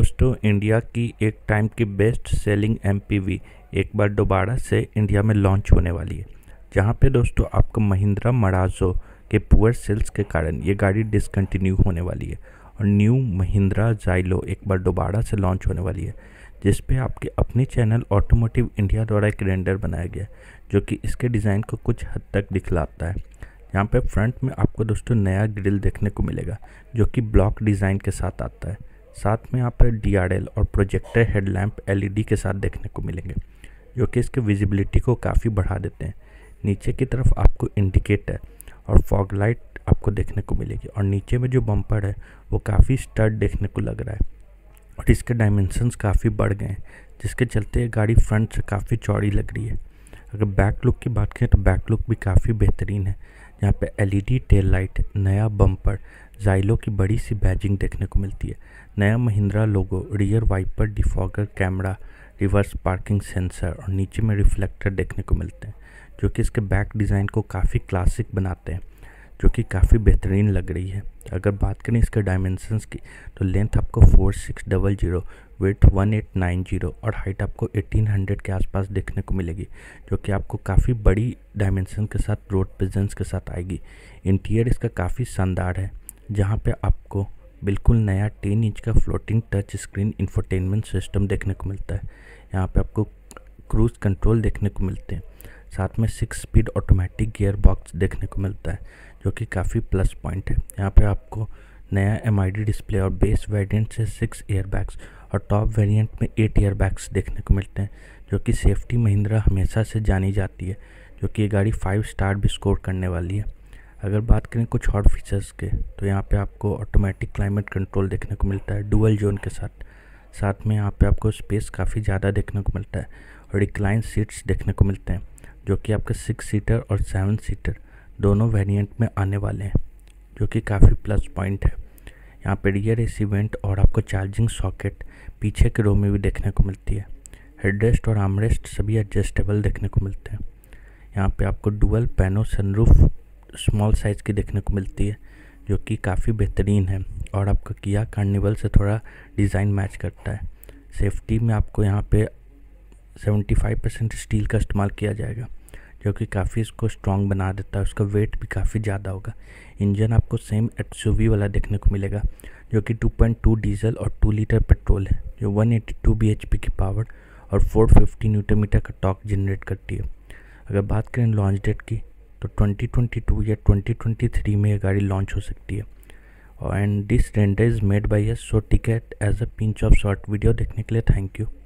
दोस्तों इंडिया की एक टाइम की बेस्ट सेलिंग एम एक बार दोबारा से इंडिया में लॉन्च होने वाली है जहाँ पे दोस्तों आपका महिंद्रा मराजो के पुअर सेल्स के कारण ये गाड़ी डिसकंटिन्यू होने वाली है और न्यू महिंद्रा जाइलो एक बार दोबारा से लॉन्च होने वाली है जिस पे आपके अपने चैनल ऑटोमोटिव इंडिया द्वारा एक रेंडर बनाया गया जो कि इसके डिज़ाइन को कुछ हद तक दिखलाता है यहाँ पे फ्रंट में आपको दोस्तों नया ग्रिल देखने को मिलेगा जो कि ब्लॉक डिज़ाइन के साथ आता है साथ में यहाँ पर डी और प्रोजेक्टर हेडलैम्प एल के साथ देखने को मिलेंगे जो कि इसके विजिबिलिटी को काफ़ी बढ़ा देते हैं नीचे की तरफ आपको इंडिकेटर और फॉग लाइट आपको देखने को मिलेगी और नीचे में जो बम्पर है वो काफ़ी स्टर्ट देखने को लग रहा है और इसके डायमेंशंस काफ़ी बढ़ गए हैं जिसके चलते गाड़ी फ्रंट से काफ़ी चौड़ी लग रही है अगर बैक लुक की बात करें तो बैक लुक भी काफ़ी बेहतरीन है यहाँ पे एलईडी टेल लाइट नया बम्पर जाइलो की बड़ी सी बैजिंग देखने को मिलती है नया Mahindra logo rear wiper defogger camera reverse parking sensor और नीचे में रिफ्लेक्टर देखने को मिलते हैं जो कि इसके बैक डिज़ाइन को काफ़ी क्लासिक बनाते हैं जो कि काफ़ी बेहतरीन लग रही है अगर बात करें इसके डायमेंशंस की तो लेंथ आपको four six double zero weight 1890 और हाइट आपको 1800 के आसपास देखने को मिलेगी जो कि आपको काफ़ी बड़ी डायमेंशन के साथ रोड प्रजेंस के साथ आएगी इंटीरियर इसका काफ़ी शानदार है जहाँ पे आपको बिल्कुल नया 10 इंच का floating touch screen infotainment system देखने को मिलता है यहाँ पे आपको क्रूज कंट्रोल देखने को मिलते हैं साथ में six speed automatic gear box देखने को मिलता है जो कि काफ़ी प्लस पॉइंट है यहाँ पे आपको नया एम डिस्प्ले और बेस वेरिएंट से सिक्स एयरबैग्स और टॉप वेरिएंट में एट ईयर बैग्स देखने को मिलते हैं जो कि सेफ्टी महिंद्रा हमेशा से जानी जाती है जो कि ये गाड़ी फाइव स्टार भी स्कोर करने वाली है अगर बात करें कुछ और फीचर्स के तो यहाँ पे आपको ऑटोमेटिक क्लाइमेट कंट्रोल देखने को मिलता है डुअल जोन के साथ साथ में यहाँ पे आपको स्पेस काफ़ी ज़्यादा देखने को मिलता है और रिक्लाइन सीट्स देखने को मिलते हैं जो कि आपके सिक्स सीटर और सेवन सीटर दोनों वेरिएंट में आने वाले हैं जो कि काफ़ी प्लस पॉइंट है यहाँ पे रियर एसी वेंट और आपको चार्जिंग सॉकेट पीछे के रो में भी देखने को मिलती है हेडरेस्ट और आमरेस्ट सभी एडजस्टेबल देखने को मिलते हैं यहाँ पे आपको dual pano sunroof small size की देखने को मिलती है जो कि काफ़ी बेहतरीन है और आपका किया कार्निवल से थोड़ा डिज़ाइन मैच करता है सेफ्टी में आपको यहाँ पे 75 परसेंट स्टील का इस्तेमाल किया जाएगा जो कि काफ़ी इसको स्ट्रॉन्ग बना देता है उसका वेट भी काफ़ी ज़्यादा होगा इंजन आपको सेम एक्स वाला देखने को मिलेगा जो कि 2.2 डीजल और 2 लीटर पेट्रोल है जो 182 एट्टी की पावर और 450 न्यूटन मीटर का टॉक जनरेट करती है अगर बात करें लॉन्च डेट की तो 2022 या 2023 में यह गाड़ी लॉन्च हो सकती है and this render is made by yo ticket as a pinch of short video देखने के लिए थैंक यू